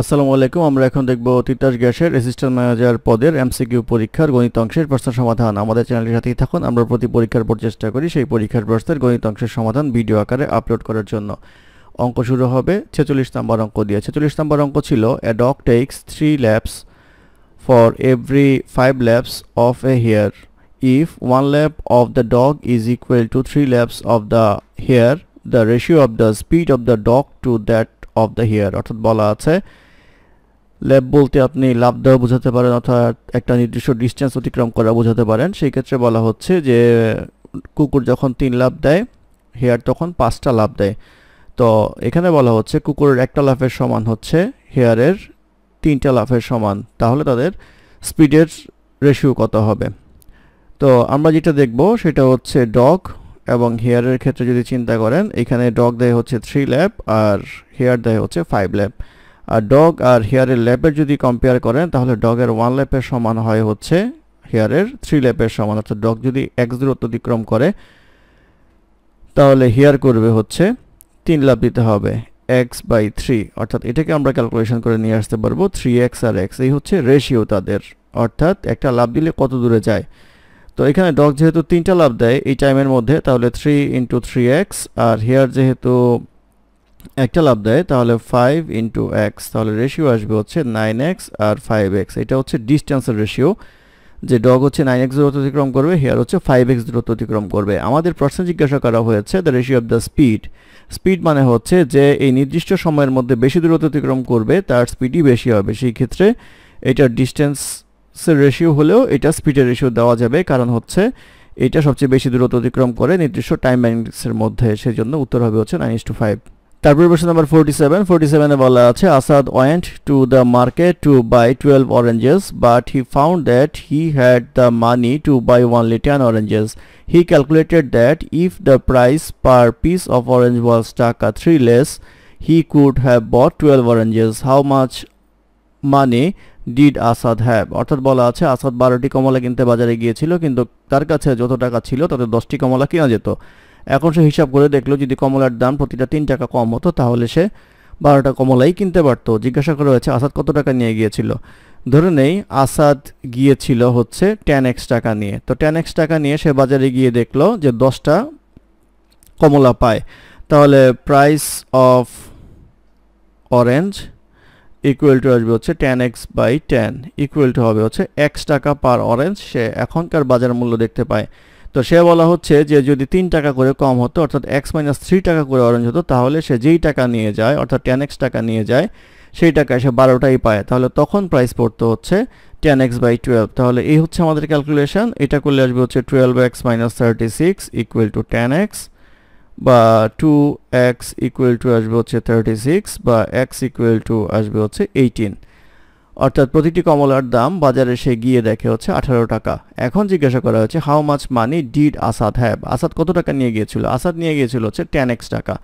আসসালামু আলাইকুম আমরা এখন দেখব তিতাস গ্যাসের অ্যাসিস্ট্যান্ট ম্যানেজার পদের এমসিকিউ পরীক্ষার গণিত অংশের প্রশ্ন সমাধান আমাদের চ্যানেলের সাথেই থাকুন আমরা প্রতি পরীক্ষার পর চেষ্টা করি সেই পরীক্ষার প্রশ্নের গণিত অংশের সমাধান ভিডিও আকারে আপলোড করার জন্য অঙ্ক শুরু হবে ছেচল্লিশ নম্বর অঙ্ক দিয়ে ছেচল্লিশ নম্বর অঙ্ক ছিল a dog takes three leaps for every five leaps of a hare if one leap of the dog is equal to three leaps of the hare the ratio of the speed of the dog to that of the hare অর্থাৎ বলা আছে lab বলতে আপনি লাভ দেওয়া বোঝাতে পারেন অর্থাৎ একটা নির্দিষ্ট ডিস্টেন্স অতিক্রম করা বোঝাতে পারেন সেই ক্ষেত্রে বলা হচ্ছে যে কুকুর যখন তিন লাভ দেয় হেয়ার তখন পাঁচটা লাভ দেয় তো এখানে বলা হচ্ছে কুকুরের একটা লাভের সমান হচ্ছে হেয়ারের তিনটা লাভের সমান তাহলে তাদের স্পিডের রেশিও কত হবে তো আমরা যেটা দেখব সেটা হচ্ছে ডগ এবং হেয়ারের ক্ষেত্রে যদি চিন্তা করেন এখানে ডগ দেয় হচ্ছে থ্রি ল্যাব আর হেয়ার দেয় হচ্ছে ফাইভ ল্যাব আর ডগ আর হেয়ারের ল্যাপের যদি কম্পেয়ার করেন তাহলে ডগের ওয়ান ল্যাপের সমান হয় হচ্ছে হেয়ারের থ্রি ল্যাপের সমান অর্থাৎ ডগ যদি এক দূরত্ব অতিক্রম করে তাহলে হেয়ার করবে হচ্ছে তিন লাভ দিতে হবে এক্স বাই থ্রি অর্থাৎ এটাকে আমরা ক্যালকুলেশন করে নিয়ে আসতে পারবো থ্রি এক্স আর এক্স এই হচ্ছে রেশিও তাদের অর্থাৎ একটা লাভ দিলে কত দূরে যায় তো এখানে ডগ যেহেতু তিনটা লাভ দেয় এই টাইমের মধ্যে তাহলে থ্রি ইন্টু থ্রি এক্স আর হেয়ার যেহেতু একটা লাভ দেয় তাহলে ফাইভ ইন্টু এক্স তাহলে রেশিও আসবে হচ্ছে নাইন এক্স আর ফাইভ এক্স এটা হচ্ছে ডিস্টেন্সের রেশিও যে ডগ হচ্ছে নাইন এক্স দূরত্ব অতিক্রম করবে হেয়ার হচ্ছে ফাইভ এক্স দূরত্ব অতিক্রম করবে আমাদের প্রশ্ন জিজ্ঞাসা করা হয়েছে the ratio of the speed speed মানে হচ্ছে যে এই নির্দিষ্ট সময়ের মধ্যে বেশি দূরত্ব অতিক্রম করবে তার স্পিডই বেশি হবে সেই ক্ষেত্রে এটার ডিস্টেন্সের রেশিও হলেও এটা স্পিডের রেশিও দেওয়া যাবে কারণ হচ্ছে এটা সবচেয়ে বেশি দূরত্ব অতিক্রম করে নির্দিষ্ট টাইম ব্যাংকসের মধ্যে সেই জন্য উত্তর হবে হচ্ছে নাইন ইস টু ফাইভ তারপরে প্রশ্ন নাম্বার ফোরটি সেভেন ফোর্টি সেভেনে বলা আছে Asad went to the market to buy twelve oranges but he found that he had the money to buy only ten oranges he calculated that if the price per piece of orange was taka three less he could have bought twelve oranges how much money did Asad have অর্থাৎ বলা আছে আসাদ বারোটি কমলা কিনতে বাজারে গিয়েছিল কিন্তু তার কাছে যত টাকা ছিল তাতে দশটি কমলা কেনা যেত এখন সে হিসাব করে দেখলো যদি কমলার দাম প্রতিটা তিন টাকা কম হতো তাহলে সে বারোটা কমলাই কিনতে পারতো জিজ্ঞাসা করা হয়েছে আসাদ কত টাকা নিয়ে গিয়েছিল ধরে নেই আসাদ গিয়েছিল হচ্ছে টেন এক্স টাকা নিয়ে তো টেন এক্স টাকা নিয়ে সে বাজারে গিয়ে দেখলো যে দশটা কমলা পায় তাহলে price of orange equal to আসবে হচ্ছে ten x by ten equal to হবে হচ্ছে এক্স টাকা পার অরেঞ্জ সে এখনকার বাজার মূল্য দেখতে পায় তো সে বলা হচ্ছে যে যদি তিন টাকা করে কম হতো অর্থাৎ এক্স মাইনাস থ্রি টাকা করে অরেঞ্জ হতো তাহলে সে যেই টাকা নিয়ে যায় অর্থাৎ টেন এক্স টাকা নিয়ে যায় সেই টাকা সে বারোটাই পায় তাহলে তখন প্রাইস পড়তে হচ্ছে টেন এক্স বাই টুয়েলভ তাহলে এই হচ্ছে আমাদের ক্যালকুলেশন এটা করলে আসবে হচ্ছে twelve x minus thirty six equal to ten x বা টু এক্স ইকুয়াল টু আসবে হচ্ছে থার্টি সিক্স বা এক্স ইকুয়াল টু আসবে হচ্ছে এইটিন অর্থাৎ প্রতিটি কমলার দাম বাজারে সে গিয়ে দেখে হচ্ছে আঠারো টাকা এখন জিজ্ঞাসা করা হচ্ছে how much money did Asad have Asad কত টাকা নিয়ে গিয়েছিল আসাদ নিয়ে গিয়েছিল হচ্ছে টেন এক্স টাকা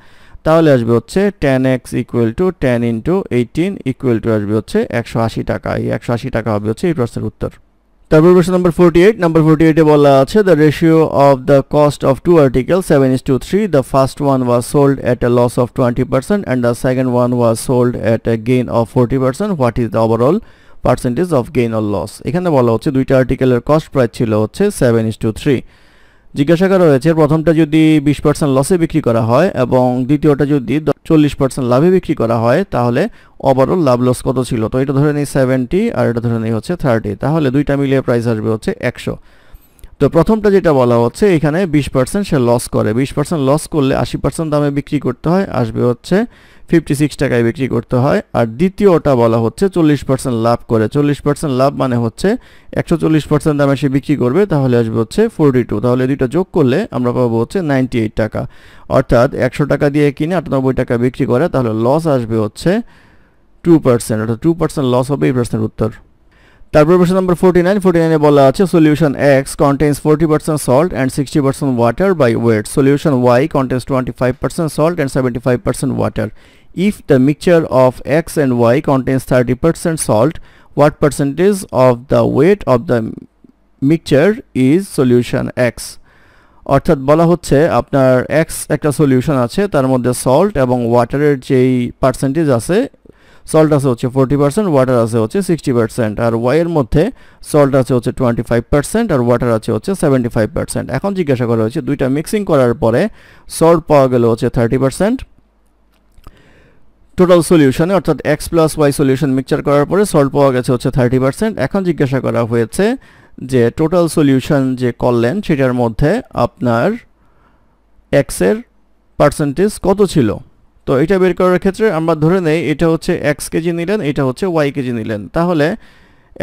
তাহলে আসবে হচ্ছে ten x equal to ten into eighteen equal to আসবে হচ্ছে একশো আশি টাকা এই একশো আশি টাকা হবে হচ্ছে এই প্রশ্নের উত্তর তারপর প্রশ্ন number forty eight number forty এইটে বলা আছে the ratio of the cost of two article seven is two three the first one was sold at a loss of twenty percent and the second one was sold at a gain of forty percent what is the overall percentage of gain or loss এখানে বলা হচ্ছে দুইটা আর্টিকেলের cost price ছিল হচ্ছে seven is two three জিজ্ঞাসা করা হয়েছে প্রথমটা যদি বিশ পার্সেন্ট লসে বিক্রি করা হয় এবং দ্বিতীয়টা যদি চল্লিশ পার্সেন্ট লাভে বিক্রি করা হয় তাহলে ওভারঅল লাভ লস কত ছিল তো এটা ধরে নিই সেভেন্টি আর এটা ধরে নিই হচ্ছে থার্টি তাহলে দুইটা মিলিয়ে প্রাইস আসবে হচ্ছে একশো তো প্রথমটা যেটা বলা হচ্ছে এখানে বিশ পার্সেন্ট সে লস করে বিশ পার্সেন্ট লস করলে আশি পার্সেন্ট দামে বিক্রি করতে হয় আসবে হচ্ছে ফিফটি সিক্স টাকায় বিক্রি করতে হয় আর দ্বিতীয়টা বলা হচ্ছে চল্লিশ পার্সেন্ট লাভ করে চল্লিশ পার্সেন্ট লাভ মানে হচ্ছে একশো চল্লিশ পার্সেন্ট দামে সে বিক্রি করবে তাহলে আসবে হচ্ছে ফোরটি টু তাহলে দুইটা যোগ করলে আমরা পাবো হচ্ছে নাইনটি এইট টাকা অর্থাৎ একশো টাকা দিয়ে কিনে আটানব্বই টাকা বিক্রি করে তাহলে লস আসবে হচ্ছে টু পার্সেন্ট অর্থাৎ টু পার্সেন্ট লস হবে এই প্রশ্নের উত্তর তারপর প্রশ্ন নম্বর ফোর্টি নাইন ফোর্টি নাইনে বলা আছে solution x contains forty percent salt and sixty percent water by weight solution y contains twenty five percent salt and seventy five percent water if the mixture of x and y contains thirty percent salt what percentage of the weight of the mixture is solution x অর্থাৎ বলা হচ্ছে আপনার x একটা solution আছে তার মধ্যে salt এবং ওয়াটারের যেই পার্সেন্টেজ আছে সল্ট আছে হচ্ছে ফোরটি পার্সেন্ট ওয়াটার আছে হচ্ছে সিক্সটি পার্সেন্ট আর ওয়াইয়ের মধ্যে সল্ট আছে হচ্ছে টোয়েন্টি ফাইভ পার্সেন্ট আর ওয়াটার আছে হচ্ছে সেভেন্টি ফাইভ পার্সেন্ট এখন জিজ্ঞাসা করা হয়েছে দুইটা মিক্সিং করার পরে সল্ট পাওয়া গেল হচ্ছে থার্টি পার্সেন্ট টোটাল সলিউশনে অর্থাৎ x plus y solution mixture করার পরে সল্ট পাওয়া গেছে হচ্ছে থার্টি পার্সেন্ট এখন জিজ্ঞাসা করা হয়েছে যে টোটাল সলিউশন যে করলেন সেটার মধ্যে আপনার এক্সের পার্সেন্টেজ কত ছিল তো এটা বের করার ক্ষেত্রে আমরা ধরে নেই এটা হচ্ছে এক্স কেজি নিলেন এটা হচ্ছে ওয়াই কেজি নিলেন তাহলে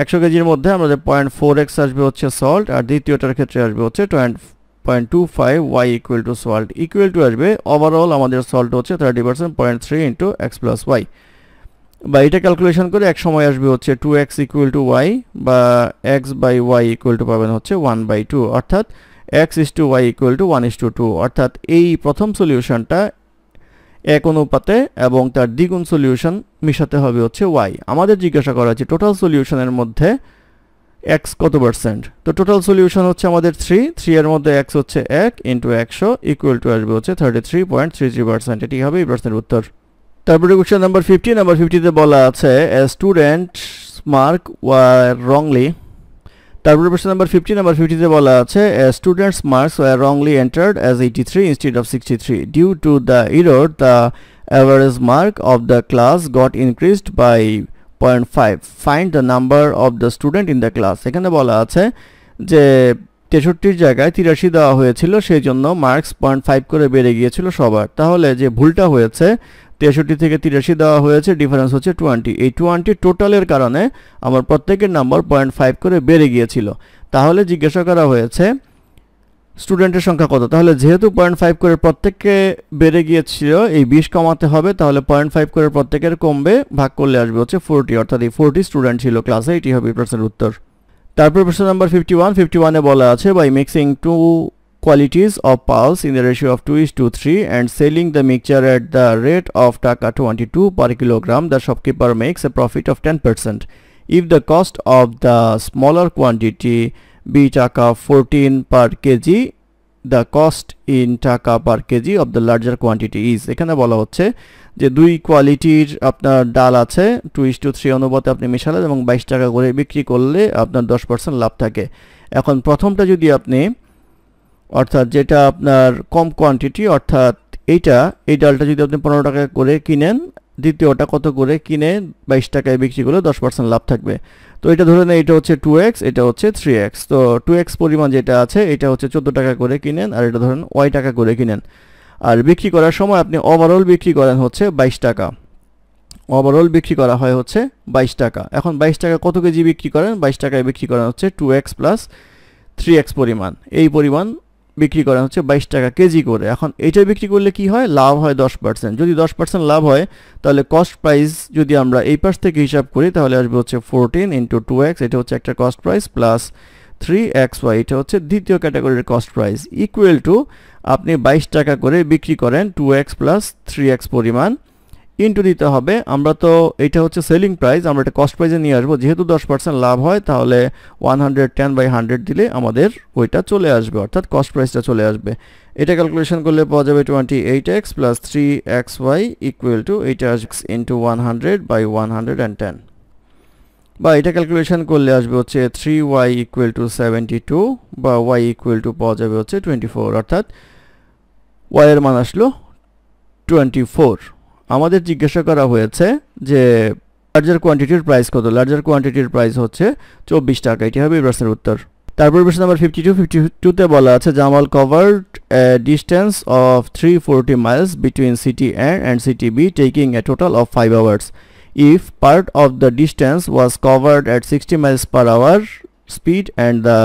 একশো কেজির মধ্যে আমাদের পয়েন্ট ফোর এক্স আসবে হচ্ছে সল্ট আর দ্বিতীয়টার ক্ষেত্রে আসবে হচ্ছে twenty point two five y equal to salt equal to আসবে ওভারঅল আমাদের সল্ট হচ্ছে thirty percent point three into x plus y বা এটা ক্যালকুলেশন করে এক সময় আসবে হচ্ছে two x equal to y বা x by y equal to পাবেন হচ্ছে ওয়ান বাই টু অর্থাৎ x is to y equal to one is to two two এই প্রথম সলিউশনটা এক অনুপাতে এবং তার দ্বিগুণ সলিউশন মিশাতে হবে হচ্ছে ওয়াই আমাদের জিজ্ঞাসা করা হচ্ছে টোটাল সলিউশনের মধ্যে এক্স কত পার্সেন্ট তো টোটাল সলিউশন হচ্ছে আমাদের থ্রি থ্রি এর মধ্যে এক্স হচ্ছে এক ইন্টু একশো ইকুয়াল টু আসবে হচ্ছে thirty three point three three percent এটি হবে এই পার্সেন্ট উত্তর তারপরে কোশ্চেন নাম্বার ফিফটি নাম্বার ফিফটিতে বলা আছে স্টুডেন্ট মার্ক ওয়ার রংলি তারপরে প্রশ্ন নাম্বার ফিফটি নাম্বার ফিফটিতে বলা আছে students marks were wrongly entered as eighty three instead of sixty three due to the error the average mark of the class got increased by point five find the number of the student in the class এখানে বলা আছে যে তেষট্টির জায়গায় তিরাশি দেওয়া হয়েছিল সেই জন্য মার্কস পয়েন্ট ফাইভ করে বেড়ে গিয়েছিল সবার তাহলে যে ভুলটা হয়েছে তেষট্টি থেকে তিরাশি দেওয়া হয়েছে ডিফারেন্স হচ্ছে টোয়েন্টি এই টোয়েন্টি টোটালের কারণে আমার প্রত্যেকের নাম্বার পয়েন্ট ফাইভ করে বেড়ে গিয়েছিল তাহলে জিজ্ঞাসা করা হয়েছে স্টুডেন্টের সংখ্যা কত তাহলে যেহেতু পয়েন্ট ফাইভ করে প্রত্যেককে বেড়ে গিয়েছিল এই বিশ কমাতে হবে তাহলে পয়েন্ট ফাইভ করে প্রত্যেকের কমবে ভাগ করলে আসবে হচ্ছে ফোরটি অর্থাৎ এই ফোরটি স্টুডেন্ট ছিল ক্লাসে এটি হবে প্রশ্নের উত্তর তারপর প্রশ্ন নাম্বার ফিফটি ওয়ান ফিফটি ওয়ানে বলা আছে by mixing two qualities of pulse in the ratio of two is two three and selling the mixture at the rate of taka twenty two per kilogram the shopkeeper makes a profit of ten percent if the cost of the smaller quantity be taka fourteen per kg the cost in taka per kg of the larger quantity is এখানে বলা হচ্ছে যে দুই কোয়ালিটির আপনার ডাল আছে two is two three অনুপাতে আপনি মেশালেন এবং বাইশ টাকা করে বিক্রি করলে আপনার দশ পার্সেন্ট লাভ থাকে এখন প্রথমটা যদি আপনি অর্থাৎ যেটা আপনার কম কোয়ান্টিটি অর্থাৎ এইটা এই ডালটা যদি আপনি পনেরো টাকা করে কিনেন দ্বিতীয়টা কত করে কিনে বাইশ টাকায় বিক্রি করলে দশ পার্সেন্ট লাভ থাকবে তো এটা ধরে নেন এটা হচ্ছে টু এক্স এটা হচ্ছে থ্রি এক্স তো টু এক্স পরিমাণ যেটা আছে এটা হচ্ছে চোদ্দো টাকা করে কিনেন আর এটা ধরেন ওয়াই টাকা করে কিনেন আর বিক্রি করার সময় আপনি ওভারঅল বিক্রি করেন হচ্ছে বাইশ টাকা ওভারঅল বিক্রি করা হয় হচ্ছে বাইশ টাকা এখন বাইশ টাকা কত কেজি বিক্রি করেন বাইশ টাকায় বিক্রি করেন হচ্ছে two x plus three x পরিমাণ এই পরিমাণ বিক্রি করেন হচ্ছে বাইশ টাকা কেজি করে এখন এটা বিক্রি করলে কি হয় লাভ হয় দশ পার্সেন্ট যদি দশ পার্সেন্ট লাভ হয় তাহলে কস্ট প্রাইস যদি আমরা এই পাশ থেকে হিসাব করি তাহলে আসবে হচ্ছে ফোরটিন ইন্টু টু এক্স এটা হচ্ছে একটা cost price plus three x y এটা হচ্ছে দ্বিতীয় ক্যাটাগরির কস্ট প্রাইস ইকুয়াল টু আপনি বাইশ টাকা করে বিক্রি করেন two x plus three x পরিমাণ ইন্টু দিতে হবে আমরা তো এটা হচ্ছে সেলিং প্রাইস আমরা এটা কস্ট প্রাইসে নিয়ে আসবো যেহেতু দশ পার্সেন্ট লাভ হয় তাহলে one hundred ten by hundred দিলে আমাদের ওইটা চলে আসবে অর্থাৎ কস্ট প্রাইসটা চলে আসবে এটা ক্যালকুলেশন করলে পাওয়া যাবে twenty eight x plus three x y equal to eight x into one hundred by one hundred and ten বা এটা ক্যালকুলেশন করলে আসবে হচ্ছে three y equal to seventy two বা ওয়াই ইকুয়াল টু পাওয়া যাবে হচ্ছে টোয়েন্টি ফোর অর্থাৎ ওয়াইয়ের মান আসলো টোয়েন্টি ফোর আমাদের জিজ্ঞাসা করা হয়েছে যে লার্জার কোয়ান্টিটির প্রাইস কত লার্জার কোয়ান্টিটির প্রাইস হচ্ছে চব্বিশ টাকা এটি হবে এই প্রশ্নের উত্তর তারপর প্রশ্ন নাম্বার ফিফটি টু ফিফটি টুতে বলা আছে Jamal covered distance of three forty miles between city A and city B taking a total of five hours if part of the distance was covered at sixty miles per hour speed and the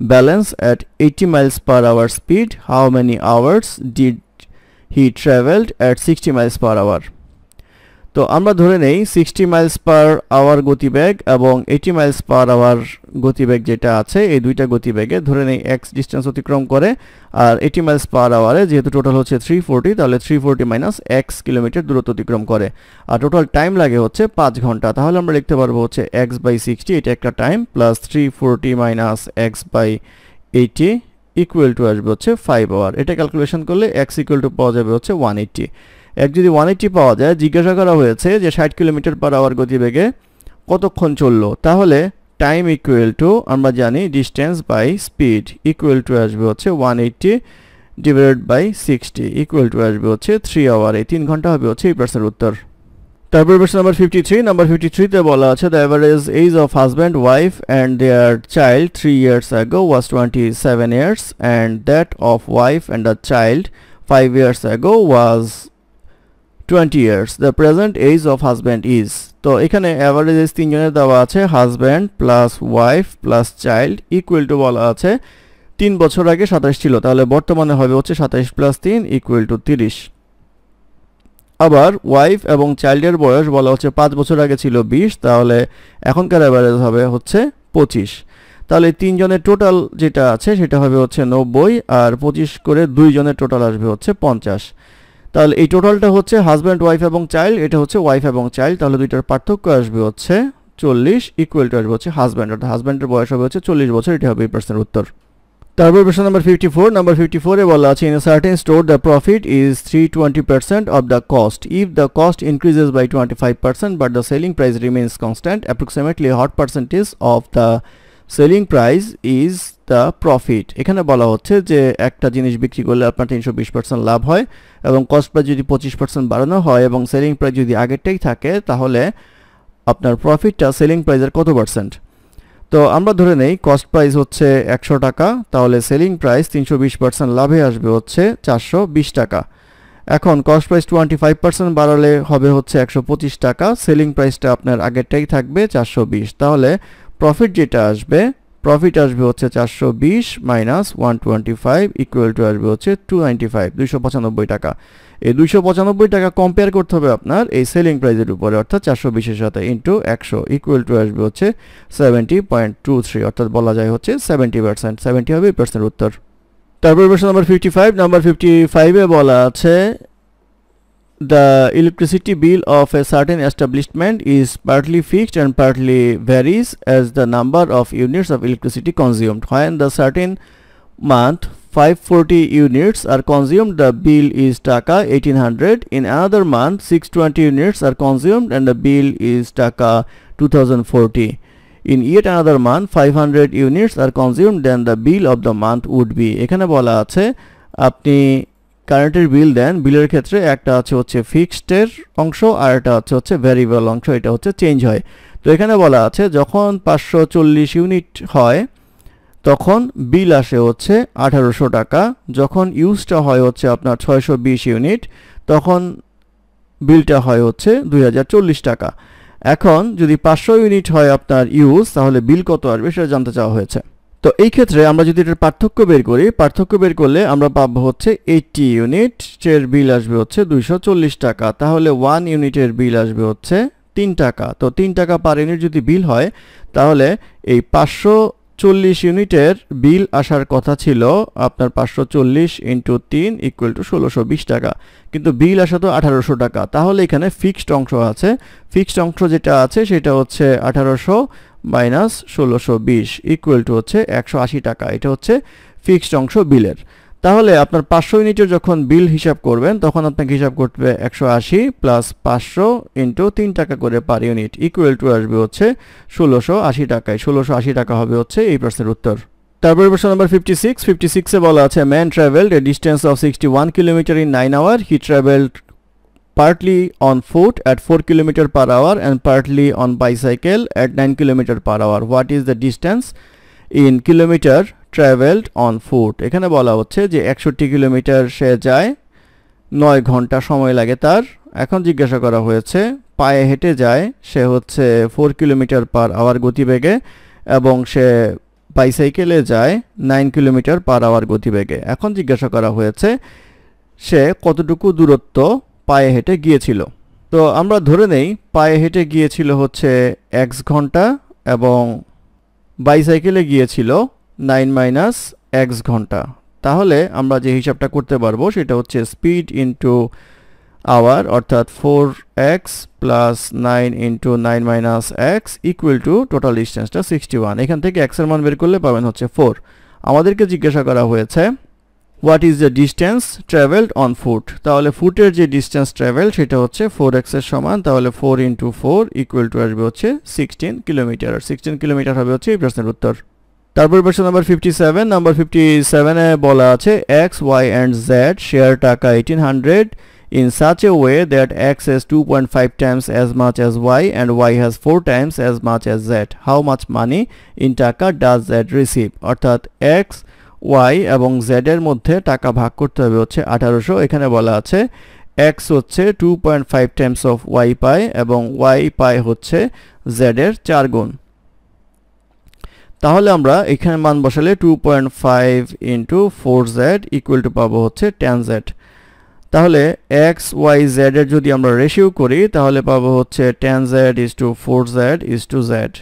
balance at 80 miles per hour speed how many hours did he traveled at 60 miles per hour তো আমরা ধরে নেই sixty miles per hour গতিবেগ এবং এইটি Miles per hour গতিবেগ যেটা আছে এই দুইটা গতিবেগে ধরে নেই এক্স ডিস্টেন্স অতিক্রম করে আর এইটি মাইলস পার আওয়ারে যেহেতু টোটাল হচ্ছে থ্রি ফোরটি তাহলে three forty minus x kilometre দূরত্ব অতিক্রম করে আর টোটাল টাইম লাগে হচ্ছে পাঁচ ঘন্টা তাহলে আমরা লিখতে পারবো হচ্ছে এক্স বাই সিক্সটি এটা একটা time plus three forty minus x by eighty equal to আসবে হচ্ছে ফাইভ আওয়ার এটা ক্যালকুলেশন করলে এক্স ইকুয়াল টু পাওয়া যাবে হচ্ছে ওয়ান এইটটি এক যদি ওয়ান এইটটি পাওয়া যায় জিজ্ঞাসা করা হয়েছে যে ষাট কিলোমিটার পার আওয়ার গতিবেগে কতক্ষণ চললো তাহলে টাইম ইকুয়েল টু আমরা জানি distance by speed equal to আসবে হচ্ছে one eighty divided by sixty equal to আসবে হচ্ছে থ্রি আওয়ার এই তিন ঘন্টা হবে হচ্ছে এই প্রশ্নের উত্তর তারপর প্রশ্ন number fifty three number fifty থ্রিতে বলা আছে the average age of husband wife and their child three years ago was twenty seven years and that of wife and the child five years ago was twenty years the present age of husband is তো এখানে average age তিনজনের দেওয়া আছে husband plus wife plus child equal to বলা আছে তিন বছর আগে সাতাশ ছিল তাহলে বর্তমানে হবে হচ্ছে সাতাইশ প্লাস তিন ইকুয়াল টু তিরিশ আবার ওয়াইফ এবং চাইল্ডের বয়স বলা হচ্ছে পাঁচ বছর আগে ছিল বিশ তাহলে এখনকার অ্যাভারেজ হবে হচ্ছে পঁচিশ তাহলে তিনজনের টোটাল যেটা আছে সেটা হবে হচ্ছে নব্বই আর পঁচিশ করে দুইজনের টোটাল আসবে হচ্ছে পঞ্চাশ তাহলে এই টোটালটা হচ্ছে হাজব্যান্ড ওয়াইফ এবং চাইল্ড এটা হচ্ছে ওয়াইফ এবং চাইল্ড তাহলে দুইটার পার্থক্য আসবে হচ্ছে চল্লিশ ইকুয়াল টু আসবে হচ্ছে হাজব্যান্ড অর্থাৎ হাজব্যান্ডের বয়স হবে হচ্ছে চল্লিশ বছর এটা হবে এই প্রশ্নের উত্তর তারপর প্রশ্ন number fifty four number fifty ফোরে বলা আছে in certain store the profit is three twenty percent of the cost if the cost increases by twenty five percent but the selling price remains constant approximately what percentage of the selling price is the profit এখানে বলা হচ্ছে যে একটা জিনিস বিক্রি করলে আপনার তিনশো বিশ পার্সেন্ট লাভ হয় এবং কস্ট প্রাইস যদি পঁচিশ পার্সেন্ট বাড়ানো হয় এবং সেলিং প্রাইস যদি আগেরটাই থাকে তাহলে আপনার প্রফিটটা সেলিং প্রাইসের কত পার্সেন্ট তো আমরা ধরে নেই কস্ট প্রাইস হচ্ছে একশো টাকা তাহলে সেলিং প্রাইস তিনশো বিশ পার্সেন্ট লাভে আসবে হচ্ছে চারশো বিশ টাকা এখন cost price twenty five percent বাড়ালে হবে হচ্ছে একশো পঁচিশ টাকা সেলিং প্রাইসটা আপনার আগেরটাই থাকবে চারশো বিশ তাহলে প্রফিট যেটা আসবে প্রফিট আসবে হচ্ছে চারশো বিশ minus one twenty five equal to আসবে হচ্ছে টু নাইনটি ফাইভ দুশো পঁচানব্বই টাকা এই দুশো পঁচানব্বই টাকা কম্পেয়ার করতে হবে আপনার এই সেলিং প্রাইসের উপরে অর্থাৎ চারশো বিশের সাথে ইন্টু একশো ইকুয়াল টু আসবে হচ্ছে সেভেন্টি পয়েন্ট টু থ্রি অর্থাৎ বলা যায় হচ্ছে সেভেন্টি পার্সেন্ট সেভেন্টি হবে এই পার্সেন্ট উত্তর তারপর প্রশ্ন number fifty five number fifty ফাইভে বলা আছে the electricity bill of a certain establishment is partly fixed and partly varies as the number of units of electricity consumed. When the certain month 540 units are consumed, the bill is taka 1800. In another month 620 units are consumed and the bill is taka 2040. In yet another month 500 units are consumed then the bill of the month would be. এখানে বলা আছে আপনি কারেন্টের বিল দেন বিলের ক্ষেত্রে একটা আছে হচ্ছে ফিক্সডের অংশ আর একটা হচ্ছে হচ্ছে ভ্যারিয়েবল অংশ এটা হচ্ছে চেঞ্জ হয় তো এখানে বলা আছে যখন পাঁচশো চল্লিশ ইউনিট হয় তখন বিল আসে হচ্ছে আঠারোশো টাকা যখন ইউজটা হয় হচ্ছে আপনার ছয়শো বিশ ইউনিট তখন বিলটা হয় হচ্ছে দুই টাকা এখন যদি পাঁচশো ইউনিট হয় আপনার ইউজ তাহলে বিল কত আসবে সেটা জানতে চাওয়া হয়েছে তো এই ক্ষেত্রে আমরা যদি এটার পার্থক্য বের করি পার্থক্য বের করলে আমরা পাবো হচ্ছে এইটি ইউনিট এর বিল আসবে হচ্ছে দুইশো টাকা তাহলে ওয়ান ইউনিটের বিল আসবে হচ্ছে তিন টাকা তো তিন টাকা পার ইউনিট যদি বিল হয় তাহলে এই পাঁচশো চল্লিশ ইউনিটের বিল আসার কথা ছিল আপনার পাঁচশো চল্লিশ ইন্টু তিন ইকুয়াল টু ষোলোশো বিশ টাকা কিন্তু বিল আসা তো আঠারোশো টাকা তাহলে এখানে ফিক্সড অংশ আছে ফিক্সড অংশ যেটা আছে সেটা হচ্ছে আঠারোশো মাইনাস ষোলোশো বিশ ইকুয়াল টু হচ্ছে একশো আশি টাকা এটা হচ্ছে ফিক্সড অংশ বিলের তাহলে আপনার পাঁচশো ইউনিটের যখন বিল হিসাব করবেন তখন আপনাকে হিসাব করতে হবে একশো আশি প্লাস পাঁচশো ইন্টু তিন টাকা করে পার ইউনিট ইকুয়াল টু আসবে হচ্ছে ষোলোশো আশি টাকায় ষোলোশো আশি টাকা হবে হচ্ছে এই প্রশ্নের উত্তর তারপরে প্রশ্ন নম্বর ফিফটি সিক্স ফিফটি সিক্সে বলা আছে man travelled a distance of sixty one kilometre in nine hour he travelled partly on foot at 4 km per hour and partly on bicycle at 9 km per hour. What is the distance in kilometer traveled on foot? এখানে বলা হচ্ছে যে 61 kilometre সে যায় 9 ঘন্টা সময় লাগে তার এখন জিজ্ঞাসা করা হয়েছে পায়ে হেঁটে যায় সে হচ্ছে 4 কিলোমিটার পার আওয়ার গতিবেগে এবং সে বাইসাইকেলে যায় 9 কিলোমিটার পার আওয়ার গতিবেগে এখন জিজ্ঞাসা করা হয়েছে সে কতটুকু দূরত্ব পায়ে হেঁটে গিয়েছিল তো আমরা ধরে নেই পায়ে হেঁটে গিয়েছিল হচ্ছে এক্স ঘন্টা এবং বাইসাইকেলে গিয়েছিল নাইন মাইনাস এক্স ঘন্টা তাহলে আমরা যে হিসাবটা করতে পারবো সেটা হচ্ছে স্পিড ইন্টু আওয়ার অর্থাৎ four x plus nine into nine minus x equal to total ডিস্টেন্সটা সিক্সটি ওয়ান এখান থেকে এক্সের মান বের করলে পাবেন হচ্ছে ফোর আমাদেরকে জিজ্ঞাসা করা হয়েছে what is the distance travelled on foot তাহলে ফুটের যে ডিস্টেন্স ট্রাভেল সেটা হচ্ছে ফোর এক্সের সমান তাহলে four into four equal to আসবে হচ্ছে সিক্সটিন কিলোমিটার আর সিক্সটিন কিলোমিটার হবে হচ্ছে এই প্রশ্নের উত্তর তারপর প্রশ্ন number fifty seven number fifty সেভেনে বলা আছে x y and z share taka eighteen hundred such a way that x has two point five times as much as y and y has four times as much as z. How much money in taka does z receive অর্থাৎ x y এবং z এর মধ্যে টাকা ভাগ করতে হবে হচ্ছে আঠারোশো এখানে বলা আছে এক্স হচ্ছে two point five times of Y পাই এবং ওয়াই পাই হচ্ছে জেড এর চার গুণ তাহলে আমরা এখানে মান বসালে two point five into four Z equal to পাবো হচ্ছে টেন জেড তাহলে এক্স ওয়াই জেড এর যদি আমরা রেশিও করি তাহলে পাবো হচ্ছে ten Z is two four Z is two Z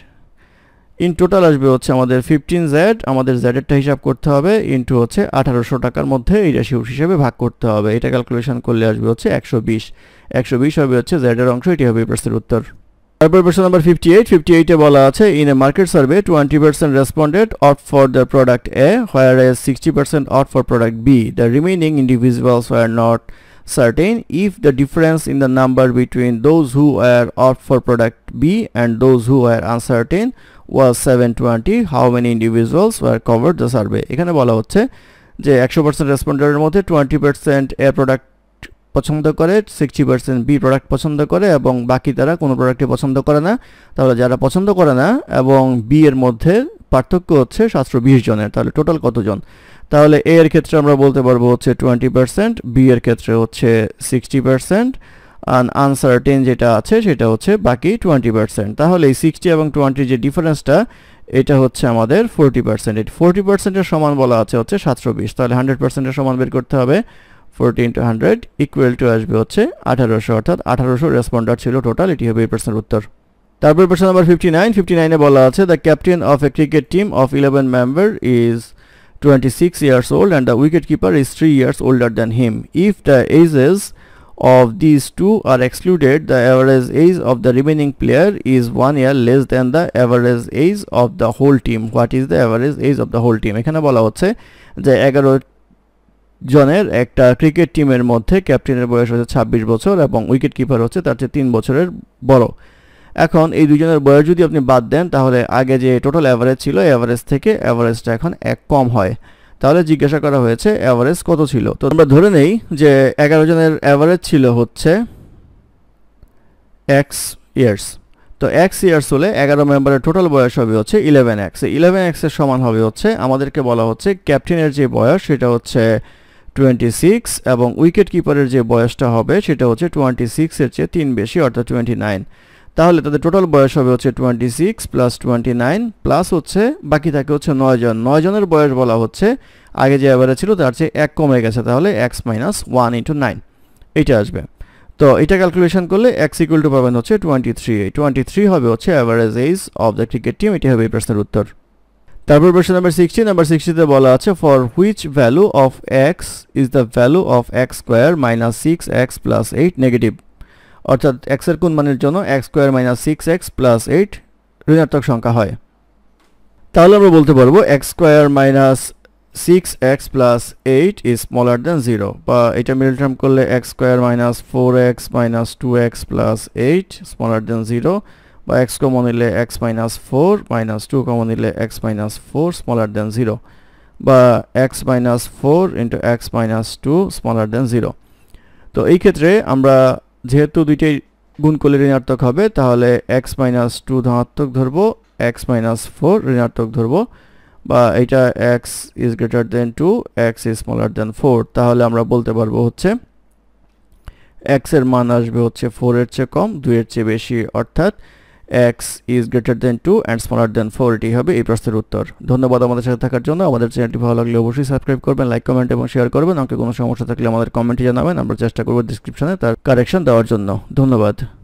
in total আসবে হচ্ছে আমাদের ফিফটিন জ্যাড আমাদের জ্যাডেরটা হিসাব করতে হবে ইন্টু হচ্ছে আঠারোশো টাকার মধ্যে এই রেশিওর হিসেবে ভাগ করতে হবে এটা ক্যালকুলেশন করলে আসবে হচ্ছে একশো বিশ একশো বিশ হবে হচ্ছে জ্যাডের অংশ এটি হবে প্রশ্নের উত্তর তারপর প্রশ্ন নাম্বার ফিফটি এইট ফিফটি এইটে বলা আছে in a market survey twenty percent responded opt for the product A whereas sixty percent opt for product B the remaining individuals were not certain if the difference in the number between those who are opt for product B and those who are uncertain was 720 how many individuals were covered the survey এখানে বলা হচ্ছে যে 100% রেসপন্ডারের মধ্যে 20% এ product পছন্দ করে 60% B product পছন্দ করে এবং বাকি তারা কোনো প্রোডাক্টই পছন্দ করে না তাহলে যারা পছন্দ করে না এবং বি এর মধ্যে পার্থক্য হচ্ছে সাতশো বিশ জনের তাহলে টোটাল কতজন তাহলে এ এর ক্ষেত্রে আমরা বলতে পারবো হচ্ছে টোয়েন্টি পার্সেন্ট বি এর ক্ষেত্রে হচ্ছে সিক্সটি পার্সেন্ট আন আনসার্টেন যেটা আছে সেটা হচ্ছে বাকি টোয়েন্টি পার্সেন্ট তাহলে এই সিক্সটি এবং টোয়েন্টির যে ডিফারেন্সটা এটা হচ্ছে আমাদের ফোরটি পার্সেন্ট এটি ফোরটি পার্সেন্টের সমান বলা আছে হচ্ছে সাতশো বিশ তাহলে হান্ড্রেড পার্সেন্টের সমান বের করতে হবে forty into hundred equal to আসবে হচ্ছে আঠারোশো অর্থাৎ আঠারোশো রেসপন্ডার ছিল টোটাল এটি হবে এই প্রশ্নের উত্তর তারপর প্রশ্ন নাম্বার ফিফটি নাইন ফিফটি নাইনে বলা আছে the captain of a cricket team of eleven member is 26 years old and the is is 3 years older than him. If the ages of these two are excluded the average age of the remaining player is one year less than the average age of the whole team what is the average age of the whole team এখানে বলা হচ্ছে যে এগারো জনের একটা cricket টিমের মধ্যে ক্যাপ্টেনের বয়স হচ্ছে ছাব্বিশ বছর এবং উইকেট কিপার হচ্ছে তার চেয়ে তিন বছরের বড় এখন এই দুজনের বয়স যদি আপনি বাদ দেন তাহলে আগে যে টোটাল অ্যাভারেজ ছিল অ্যাভারেজ থেকে অ্যাভারেজটা এখন এক কম হয় তাহলে জিজ্ঞাসা করা হয়েছে অ্যাভারেজ কত ছিল তো আমরা ধরে নেই যে এগারো জনের অ্যাভারেজ ছিল হচ্ছে এক্স ইয়ার্স তো এক্স ইয়ার্স হলে এগারো মেম্বারের টোটাল বয়স হবে হচ্ছে ইলেভেন এক্স ইলেভেন এক্সের সমান হবে হচ্ছে আমাদেরকে বলা হচ্ছে ক্যাপ্টেনের যে বয়স সেটা হচ্ছে টোয়েন্টি সিক্স এবং উইকেট কিপারের যে বয়সটা হবে সেটা হচ্ছে টোয়েন্টি সিক্সের চেয়ে তিন বেশি অর্থাৎ টোয়েন্টি নাইন তাহলে তাদের টোটাল বয়স হবে হচ্ছে twenty six plus twenty nine plus হচ্ছে বাকি থাকে হচ্ছে নয় জন নয় জনের বয়স বলা হচ্ছে আগে যে অ্যাভারেজ ছিল তার চেয়ে এক কমে গেছে তাহলে X minus one into nine এইটা আসবে তো এটা ক্যালকুলেশন করলে এক্স ইকুয়াল টু পাবেন হচ্ছে টোয়েন্টি থ্রি এই টোয়েন্টি থ্রি হবে হচ্ছে average age of the cricket team এটি হবে এই প্রশ্নের উত্তর তারপর প্রশ্ন নাম্বার সিক্সটি নাম্বার সিক্সটিতে বলা আছে for which value of X is the value of X square minus six X plus eight negative অর্থাৎ এক্সের কোন মানের জন্য X square minus six X plus eight ঋণাত্মক সংখ্যা হয় তাহলে আমরা বলতে পারবো X square minus six X plus eight is smaller than zero বা এটা মিডল টার্ম করলে X square minus four X minus two x plus eight smaller than zero বা এক্স কমন নিলে X minus four minus two common নিলে X minus four smaller than zero বা X minus four into X minus two smaller than zero তো এই ক্ষেত্রে আমরা যেহেতু দুইটাই গুণ করলে ঋণাত্মক হবে তাহলে এক্স মাইনাস টু ধনাত্মক ধরবো এক্স মাইনাস ফোর ঋণাত্মক ধরবো বা এটা X is greater than two X is smaller than four তাহলে আমরা বলতে পারবো হচ্ছে এক্সের মান আসবে হচ্ছে ফোরের চেয়ে কম দুইয়ের চেয়ে বেশি অর্থাৎ X is greater than two and smaller than four এটি হবে এই প্রশ্নের উত্তর ধন্যবাদ আমাদের সাথে থাকার জন্য আমাদের চ্যানেলটি ভালো লাগলে অবশ্যই সাবস্ক্রাইব করবেন লাইক কমেন্ট এবং শেয়ার করবেন আপনাদের কোনো সমস্যা থাকলে আমাদের কমেন্টে জানাবেন আমরা চেষ্টা করব ডেসক্রিপশনে তার কারেকশন দেওয়ার জন্য ধন্যবাদ